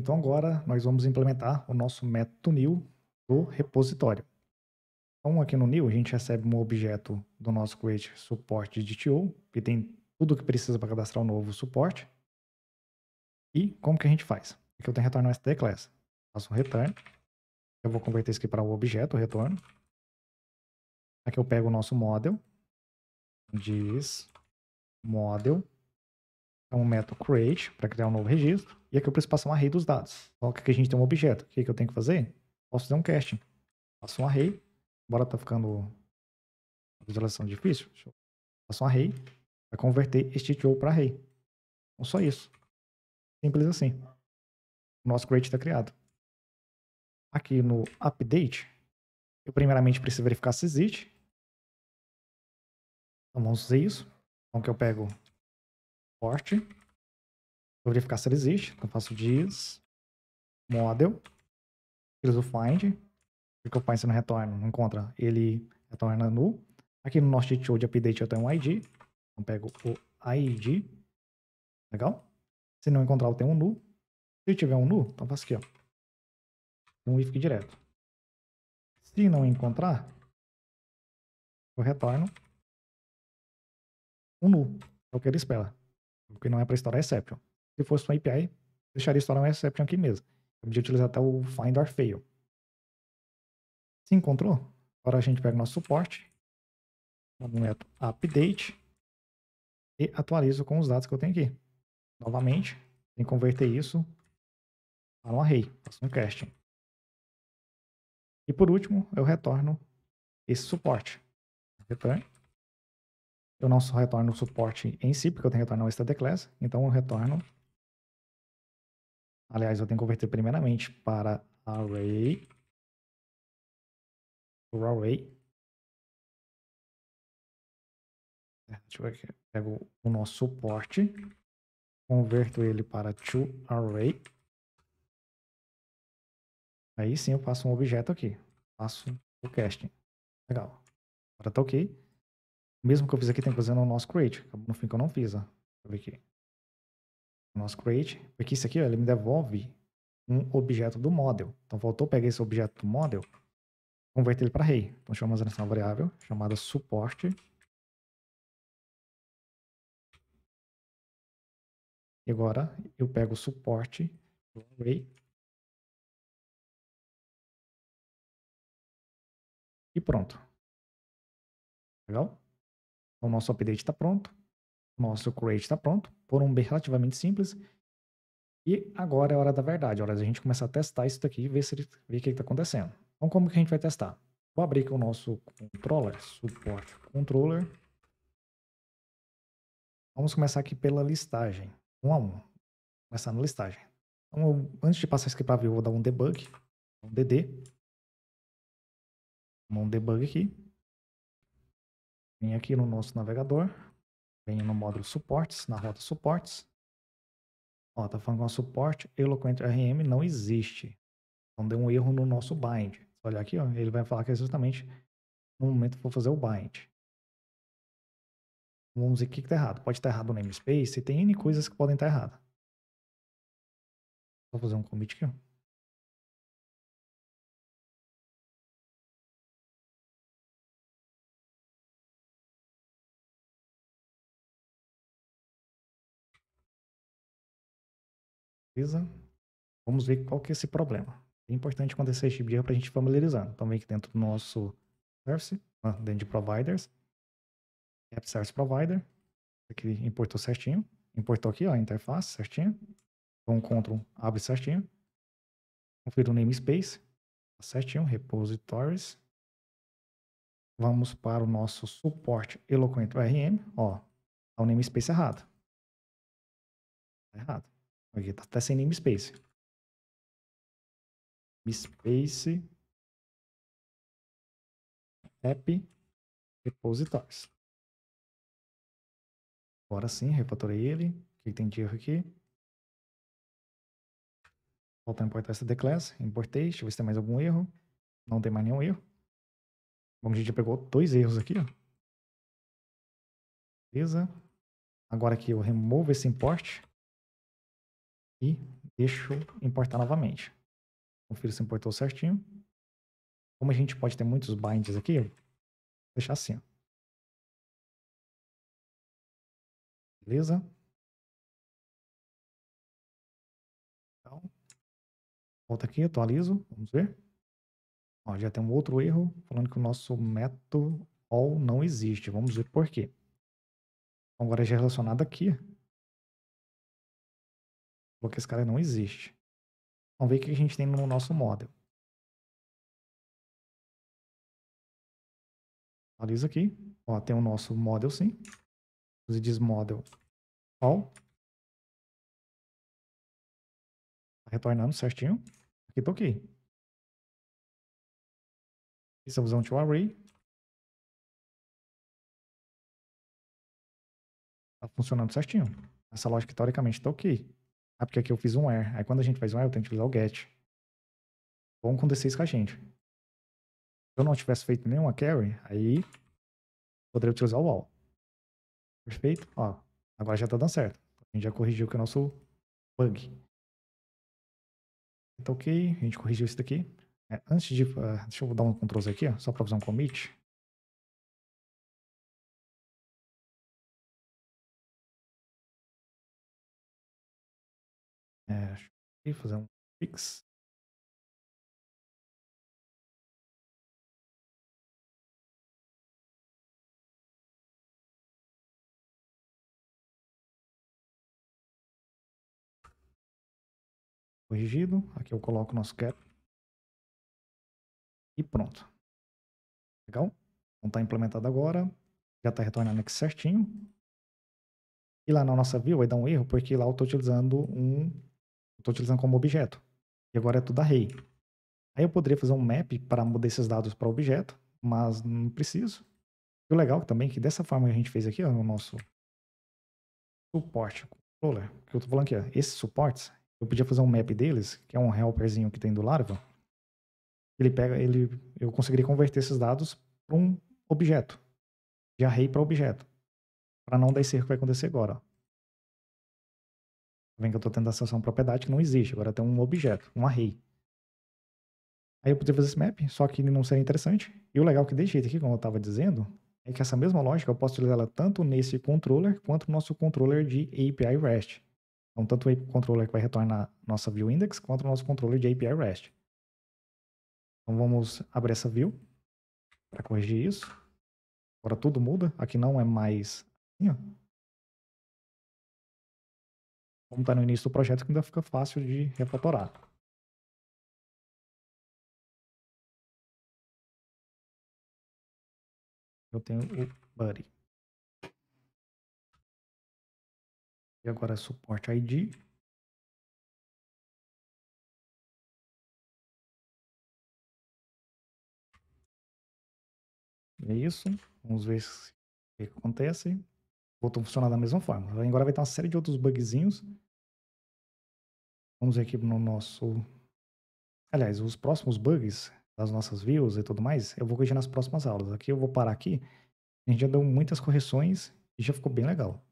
Então agora nós vamos implementar o nosso método new do repositório. Então aqui no new a gente recebe um objeto do nosso create suporte de TO, que tem tudo o que precisa para cadastrar o um novo suporte. E como que a gente faz? Aqui eu tenho retorno ST class. Faço um return. Eu vou converter isso aqui para o um objeto, retorno. Aqui eu pego o nosso model. Diz model é um método create para criar um novo registro. E aqui eu preciso passar um array dos dados. Então aqui a gente tem um objeto. O que, é que eu tenho que fazer? Posso fazer um casting. Faço um array. Embora tá ficando visualização difícil. Deixa eu... Faço um array para converter este jogo para array. Então só isso. Simples assim. O nosso create está criado. Aqui no update, eu primeiramente preciso verificar se existe. Então vamos fazer isso. Então que eu pego Forte. Vou verificar se ele existe. Então, faço diz model. Utilizo find. O que eu find no retorno? Não encontra. Ele retorna nu. Aqui no nosso detool de update eu tenho um ID. Então pego o ID. Legal? Se não encontrar, eu tenho um nu. Se tiver um nu, então faço aqui, ó. Um if direto. Se não encontrar, eu retorno um nu. É o que ele espera porque não é para estourar é exception. Se fosse uma API, deixaria estourar um exception aqui mesmo. Eu podia utilizar até o find or fail. Se encontrou, agora a gente pega nosso suporte, manda update e atualizo com os dados que eu tenho aqui. Novamente, tem que converter isso para um array, faço um casting. E por último, eu retorno esse suporte. Return eu não só retorno o suporte em si, porque eu tenho que retornar o state class, então eu retorno. Aliás, eu tenho que converter primeiramente para array, raw array. É, deixa eu ver aqui. Pego o nosso suporte, converto ele para toArray, array. Aí sim eu passo um objeto aqui, passo o casting. Legal. Agora tá ok mesmo que eu fiz aqui, tem que fazer no nosso create. No fim que eu não fiz, ó. Deixa eu ver aqui. Nosso create. Porque isso aqui, ó, ele me devolve um objeto do model. Então, voltou, peguei esse objeto do model, converter ele para array. Então, chama uma variável chamada suporte. E agora, eu pego o suporte do array e pronto. Legal? O nosso update está pronto. Nosso create está pronto. Por um bem relativamente simples. E agora é a hora da verdade. É hora da gente começar a testar isso daqui e ver, se ele, ver o que está acontecendo. Então, como que a gente vai testar? Vou abrir aqui o nosso controller, support controller. Vamos começar aqui pela listagem, um a um. Começar na listagem. Então, eu, antes de passar isso aqui para ver, eu vou dar um debug, um DD. Vamos um debug aqui. Vem aqui no nosso navegador, venho no módulo suportes, na rota suportes. Ó, tá falando que o é suporte Eloquent RM não existe. Então deu um erro no nosso bind. olha olhar aqui, ó, ele vai falar que é justamente no momento que for fazer o bind. Vamos ver o que está errado. Pode estar tá errado o namespace, tem N coisas que podem estar tá erradas. Vou fazer um commit aqui, ó. vamos ver qual que é esse problema. É importante acontecer esse tipo de erro para a gente familiarizar. Então, vem aqui dentro do nosso service, né, dentro de providers, app service provider, aqui importou certinho, importou aqui ó, a interface certinho, então Ctrl abre certinho, confira o namespace, tá certinho, repositories, vamos para o nosso suporte eloquente rm ó, tá o namespace errado, tá errado. Aqui, tá até tá sem namespace. Space app repositórios. Agora sim, refatorei ele. O que tem de erro aqui? Falta importar essa declass. Importei. Deixa eu ver se tem mais algum erro. Não tem mais nenhum erro. Bom, a gente já pegou dois erros aqui. Ó. Beleza. Agora aqui eu removo esse import. E deixo importar novamente. Confiro se importou certinho. Como a gente pode ter muitos binds aqui, vou deixar assim. Beleza? Então, volta aqui, atualizo, vamos ver. Ó, já tem um outro erro falando que o nosso método all não existe. Vamos ver por quê. Então, agora já é relacionado aqui, porque esse cara não existe. Vamos ver o que a gente tem no nosso model. Atualiza aqui. Ó, tem o nosso model sim. Você diz model all. Tá retornando certinho. Aqui tá ok. Estamos usando um array. Tá funcionando certinho. Essa lógica teoricamente tá ok. Ah, porque aqui eu fiz um where. Aí quando a gente faz um where, eu tenho que usar o get. Bom acontecer isso com a gente. Se eu não tivesse feito nenhuma carry, aí poderia utilizar o all. Perfeito? Ó, agora já tá dando certo. A gente já corrigiu que é o nosso bug. Tá ok, a gente corrigiu isso daqui. É, antes de... Uh, deixa eu dar um Ctrl aqui, ó, só para fazer um commit. É, fazer um fix. Corrigido. Aqui eu coloco o nosso cap. E pronto. Legal? Então está implementado agora. Já está retornando aqui certinho. E lá na nossa view vai dar um erro, porque lá eu estou utilizando um Estou utilizando como objeto. E agora é tudo array. Aí eu poderia fazer um map para mudar esses dados para objeto, mas não preciso. E o legal também é que dessa forma que a gente fez aqui, ó, no nosso suporte controller, que eu estou falando aqui, ó, esses suportes, eu podia fazer um map deles, que é um helperzinho que tem do Laravel. Ele pega, ele, eu conseguiria converter esses dados para um objeto, de array para objeto, para não dar esse erro que vai acontecer agora. Ó. Vem que eu estou tendo acesso a uma propriedade que não existe, agora tem um objeto, um array. Aí eu poderia fazer esse map, só que não seria interessante. E o legal é que desse jeito aqui, como eu estava dizendo, é que essa mesma lógica eu posso utilizar ela tanto nesse controller quanto no nosso controller de API REST. Então, tanto o controller que vai retornar nossa view index quanto o nosso controller de API REST. Então, vamos abrir essa view para corrigir isso. Agora tudo muda. Aqui não é mais assim, ó como está no início do projeto, que ainda fica fácil de refatorar. Eu tenho o Buddy. E agora é suporte ID. é isso. Vamos ver o que acontece voltou a funcionar da mesma forma. Agora vai ter uma série de outros bugzinhos. Vamos ver aqui no nosso... Aliás, os próximos bugs das nossas views e tudo mais, eu vou corrigir nas próximas aulas. Aqui eu vou parar aqui. A gente já deu muitas correções e já ficou bem legal.